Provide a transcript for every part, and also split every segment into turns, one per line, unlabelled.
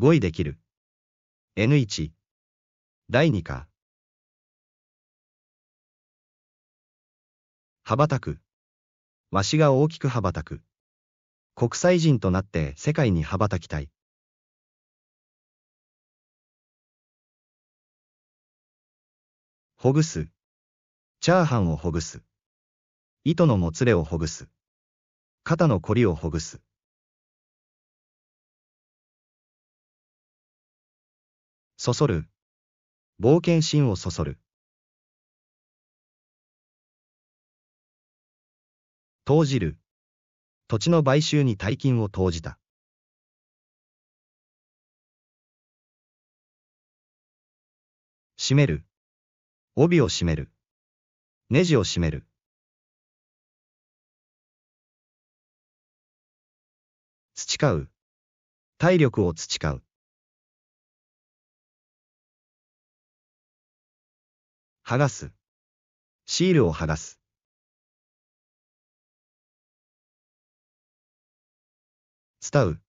5位できる。N1。第2課。羽ばたく。わしが大きく羽ばたく。国際人となって世界に羽ばたきたい。ほぐす。チャーハンをほぐす。糸のもつれをほぐす。肩のこりをほぐす。そそる。冒険心をそそる。投じる。土地の買収に大金を投じた。閉める。帯を閉める。ネジを閉める。培う。体力を培う。剥がす。シールを剥がす。伝う。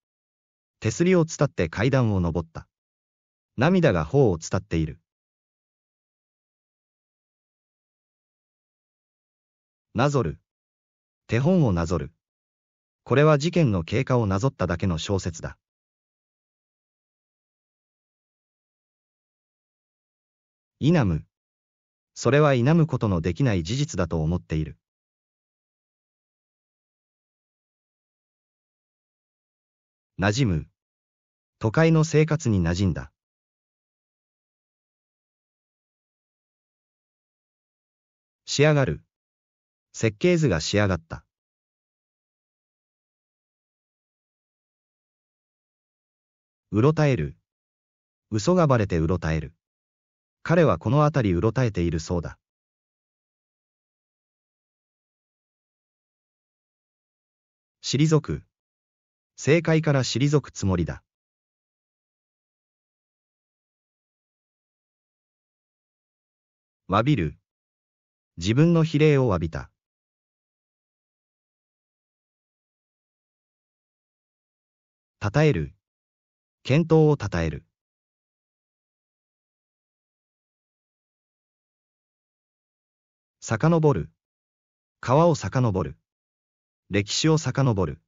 手すりを伝って階段を上った。涙が頬を伝っている。なぞる。手本をなぞる。これは事件の経過をなぞっただけの小説だ。イナム。それは否むことのできない事実だと思っている。馴染む。都会の生活に馴染んだ。仕上がる。設計図が仕上がった。うろたえる。嘘がばれてうろたえる。彼はこの辺りうろたえているそうだ。退く。正解から退くつもりだ。詫びる。自分の比例を詫びた。称える。健闘を称える。遡る。川を遡る。歴史を遡る。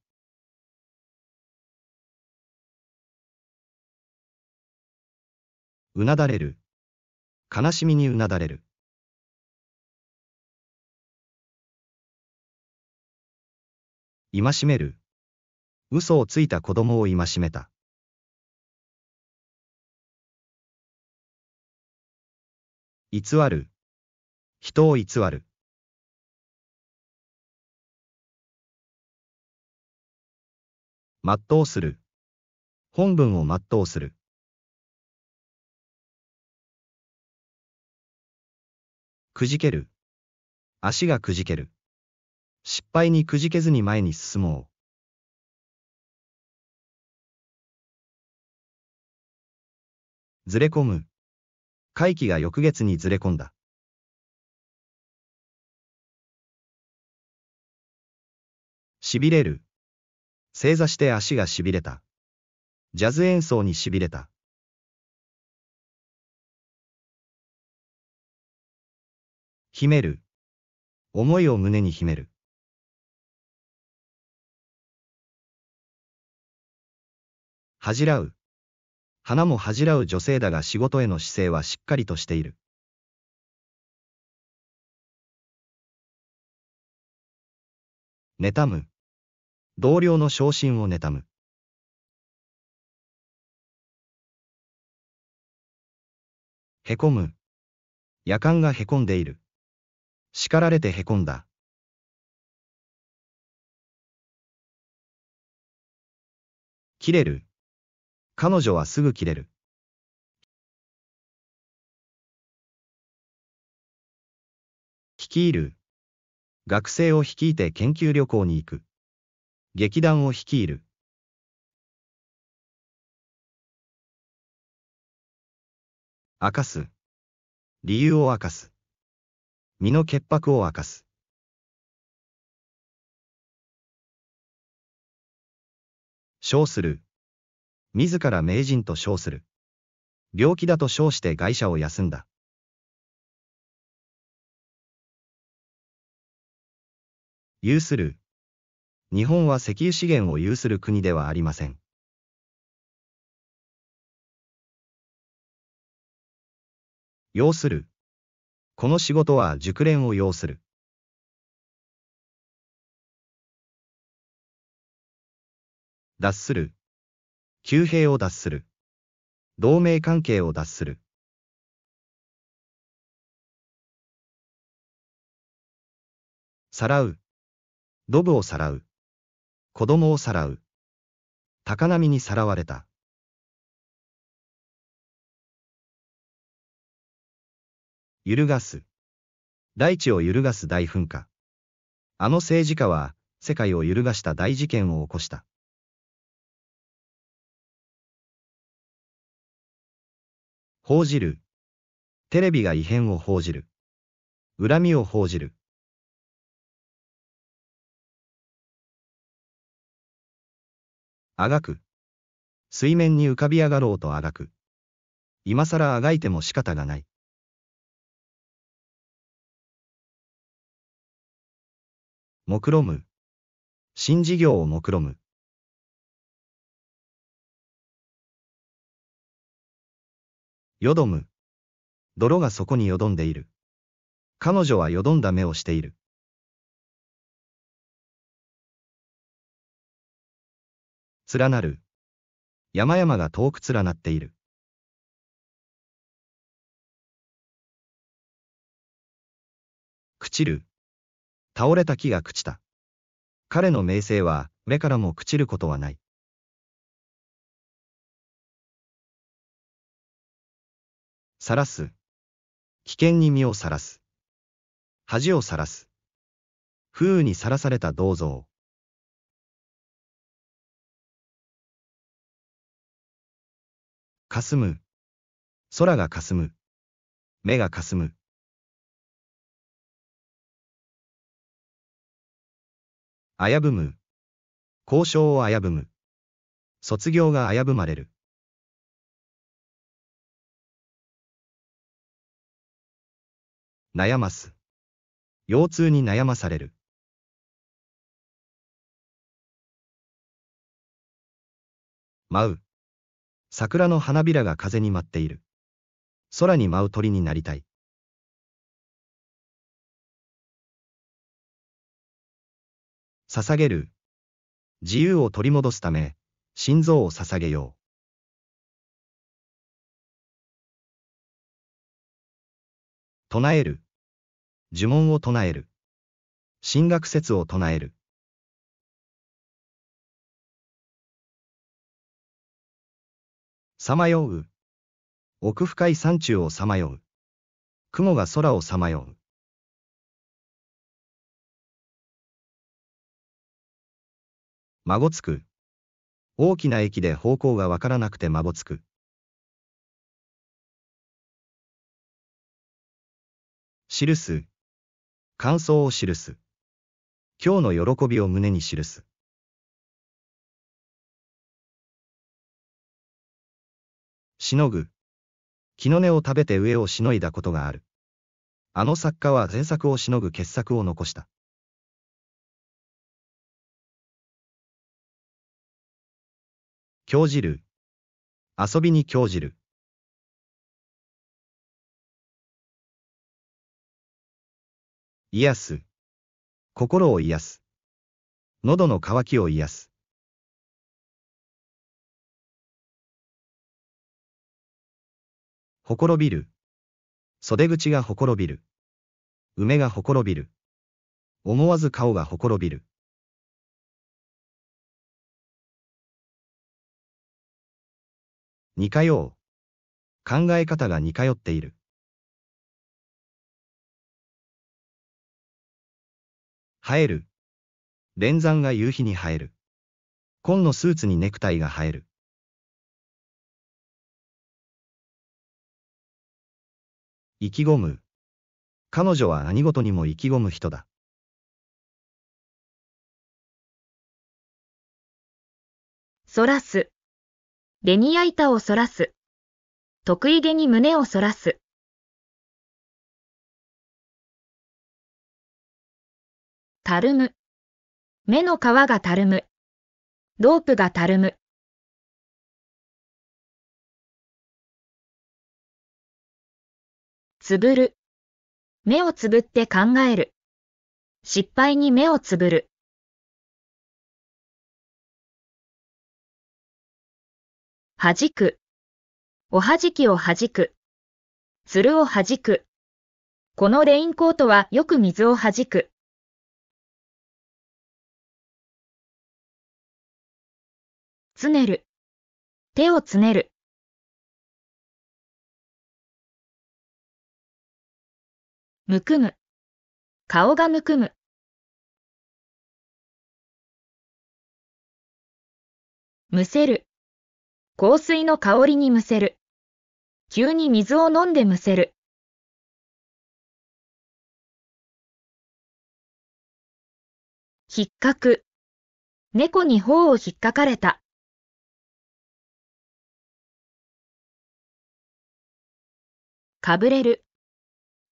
うなだれる。悲しみにうなだれる。戒める。嘘をついた子供を戒めた。偽る。人を偽る。全うする。本文を全うする。くじける。足がくじける。失敗にくじけずに前に進もう。ずれ込む。会期が翌月にずれ込んだ。痺れる。正座して足が痺れた。ジャズ演奏に痺れた。秘める。思いを胸に秘める。恥じらう。花も恥じらう女性だが仕事への姿勢はしっかりとしている。妬む。同僚の昇進を妬む。へこむ。夜間がへこんでいる。叱られてへこんだ。切れる。彼女はすぐ切れる。率いる。学生を率いて研究旅行に行く。劇団を率いる。明かす。理由を明かす。身の潔白を明かす。称する。自ら名人と称する。病気だと称して外者を休んだ。有する。日本は石油資源を有する国ではありません。要する。この仕事は熟練を要する。脱する。旧兵を脱する。同盟関係を脱する。さらう。ドブをさらう。子供をさらう。高波にさらわれた。揺るがす。大地を揺るがす大噴火。あの政治家は、世界を揺るがした大事件を起こした。報じる。テレビが異変を報じる。恨みを報じる。あがく。水面に浮かび上がろうとあがく。今らあがいても仕方がない。目論む。新事業を目論む。よどむ。泥がそこによどんでいる。彼女はよどんだ目をしている。連なる。山々が遠く連なっている。朽ちる。倒れた木が朽ちた。彼の名声は、目からも朽ちることはない。さらす。危険に身をさらす。恥をさらす。風雨にさらされた銅像。霞む。空が霞む。目が霞む。危ぶむ。交渉を危ぶむ。卒業が危ぶまれる。悩ます。腰痛に悩まされる。舞う。桜の花びらが風に舞っている。空に舞う鳥になりたい。捧げる。自由を取り戻すため、心臓を捧げよう。唱える。呪文を唱える。進学説を唱える。さまよう。奥深い山中をさまよう。雲が空をさまよう。まごつく。大きな駅で方向がわからなくてまごつく。記す。感想を記す。今日の喜びを胸に記す。しのぐ。木の根を食べて上をしのいだことがある。あの作家は前作をしのぐ傑作を残した。興じる。遊びに興じる。癒す。心を癒す。喉の渇きを癒す。ほころびる。袖口がほころびる。梅がほころびる。思わず顔がほころびる。似通う。考え方が似通っている。映える。連山が夕日に映える。紺のスーツにネクタイが映える。意気込む。彼女は何事にも意気込む人だ。そらす。ベニヤ板をそらす。得意げに胸をそらす。たるむ。目の皮がたるむ。ロープがたるむ。つぶる。目をつぶって考える。失敗に目をつぶる。はじく。おはじきをはじく。つるをはじく。このレインコートはよく水をはじく。つねる。手をつねる。むくむ。顔がむくむ。むせる。香水の香りにむせる。急に水を飲んでむせる。ひっかく。猫に頬をひっかかれた。かぶれる。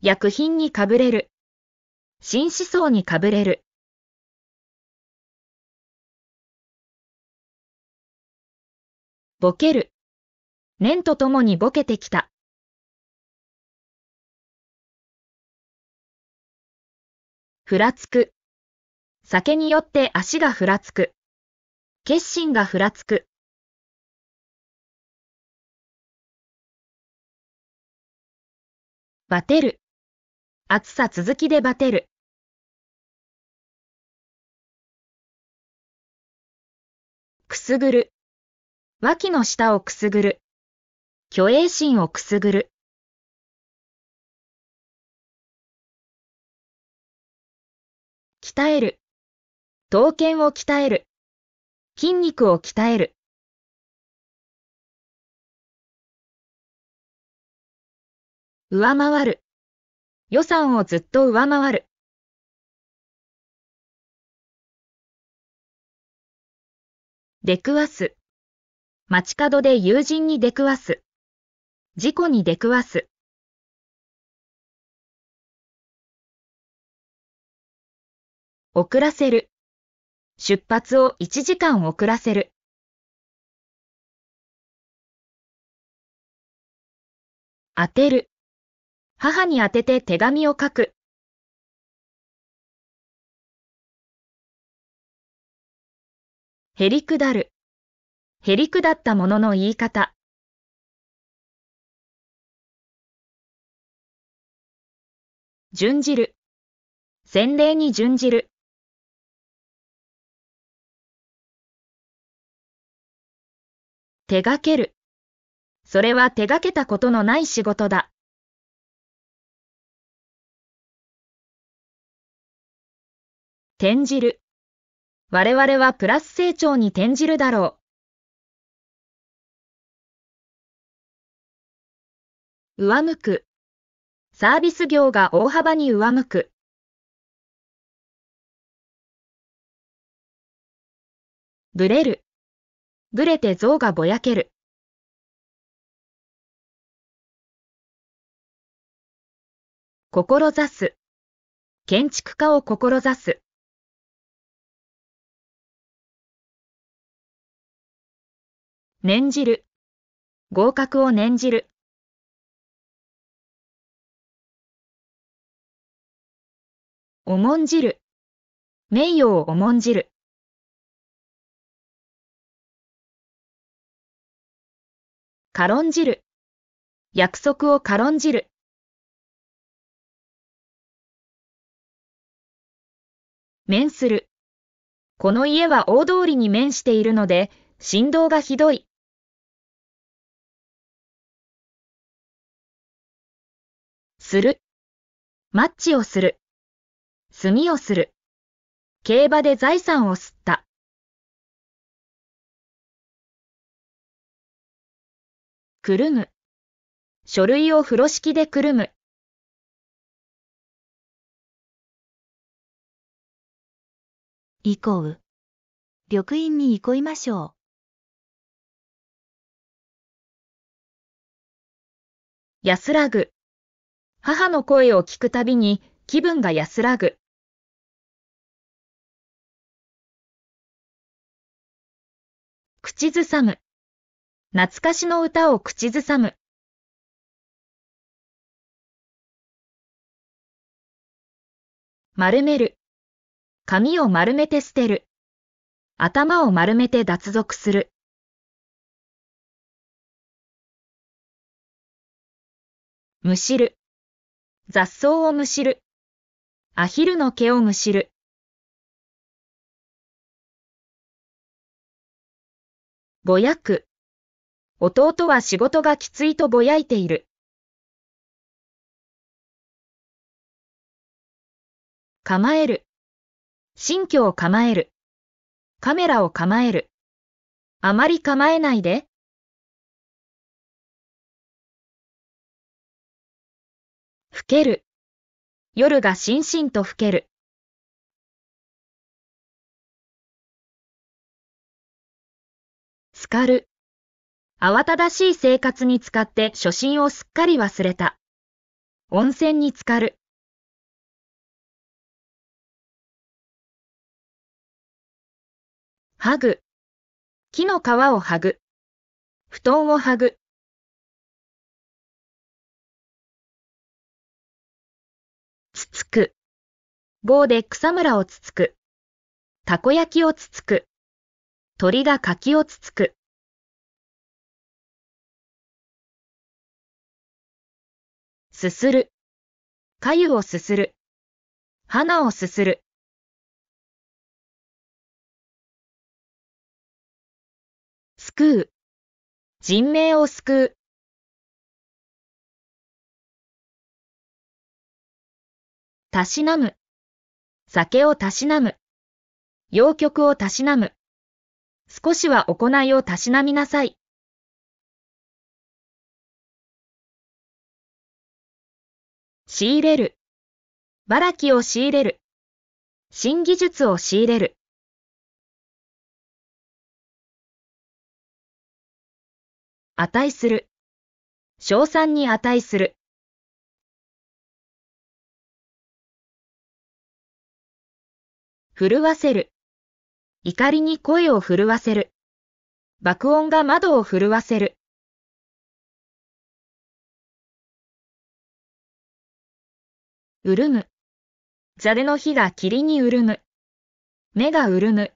薬品にかぶれる。新思想にかぶれる。ボケる。念とともにボケてきた。ふらつく。酒によって足がふらつく。決心がふらつく。バテる。暑さ続きでバテる。くすぐる。脇の下をくすぐる。虚栄心をくすぐる。鍛える。刀剣を鍛える。筋肉を鍛える。上回る。予算をずっと上回る。出くわす。街角で友人に出くわす。事故に出くわす。遅らせる。出発を1時間遅らせる。当てる。母に宛てて手紙を書く。へりくだる。へりくだったものの言い方。準じる。洗礼に準じる。手がける。それは手がけたことのない仕事だ。転じる。我々はプラス成長に転じるだろう。上向く。サービス業が大幅に上向く。ぶれる。ぶれて像がぼやける。志す。建築家を志す。念じる。合格を念じる。重んじる。名誉を重んじる。軽んじる。約束を軽んじる。面する。この家は大通りに面しているので、振動がひどい。する。マッチをする。墨をする。競馬で財産を吸った。くるむ。書類を風呂敷でくるむ。こう。緑飲にこいましょう。安らぐ。母の声を聞くたびに気分が安らぐ。口ずさむ。懐かしの歌を口ずさむ。丸める。髪を丸めて捨てる。頭を丸めて脱俗する。むしる。雑草をむしる。アヒルの毛をむしる。ぼやく。弟は仕事がきついとぼやいている。構える。新居を構える。カメラを構える。あまり構えないで。ふける。夜がしんしんとふける。すかる。慌ただしい生活に使って初心をすっかり忘れた。温泉に浸かる。はぐ。木の皮をはぐ。布団をはぐ。棒で草むらをつつく。たこ焼きをつつく。鳥が柿をつつく。すする。かゆをすする。花をすする。救う。人命を救う。たしなむ。酒をたしなむ。洋曲をたしなむ。少しは行いをたしなみなさい。仕入れる。ばらきを仕入れる。新技術を仕入れる。値する。賞賛に値する。震わせる。怒りに声を震わせる。爆音が窓を震わせる。潤む。ザルの火が霧に潤む。目が潤む。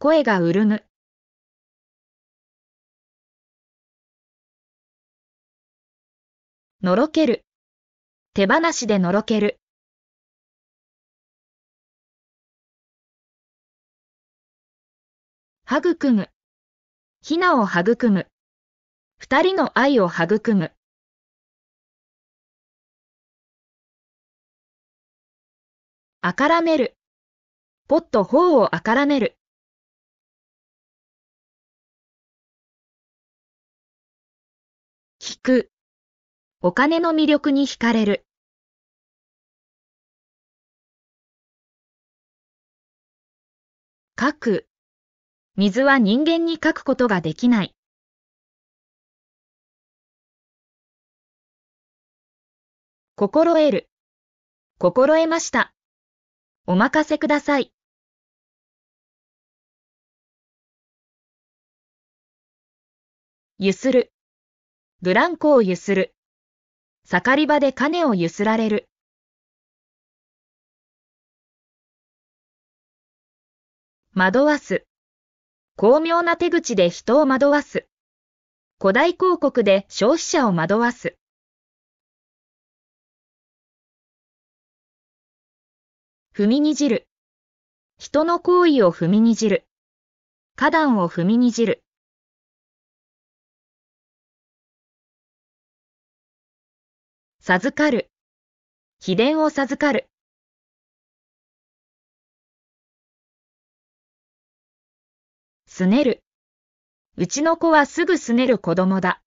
声が潤む。のろける。手放しでのろける。育む。ひなを育む。二人の愛を育む。あからめる。ぽっと頬をあからめる。聞く。お金の魅力に惹かれる。書く。水は人間に書くことができない。心得る。心得ました。お任せください。ゆする。ブランコをゆする。盛り場で金をゆすられる。惑わす。巧妙な手口で人を惑わす。古代広告で消費者を惑わす。踏みにじる。人の行為を踏みにじる。花壇を踏みにじる。授かる。秘伝を授かる。すねる。うちの子はすぐすねる子供だ。